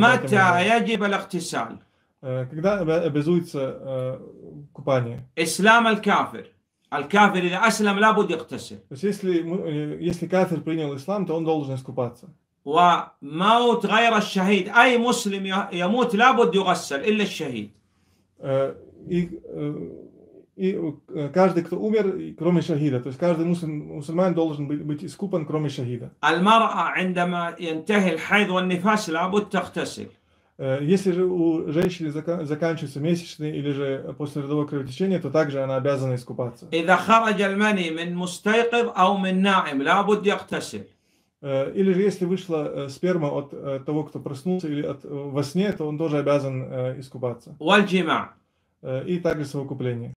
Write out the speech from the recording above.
متى يجب الاغتسال؟ Когда обязуется купание? Ислам аль-кафир. Аль-кафир или аслам лабуд يغتسل. То есть если, если кафир принял ислам, то он должен искупаться. وموت غير الشهيد أي مسلم يموت لابد يغسل إلا الشهيد. И и э, каждый, кто умер, кроме шахида. То есть каждый мусульман, мусульман должен быть, быть искупан, кроме шахида. Э, если же у женщины заканчивается месячный или же после родового кровотечения, то также она обязана искупаться. Э, или же если вышла сперма от того, кто проснулся или от, во сне, то он тоже обязан искупаться. И также совокупление.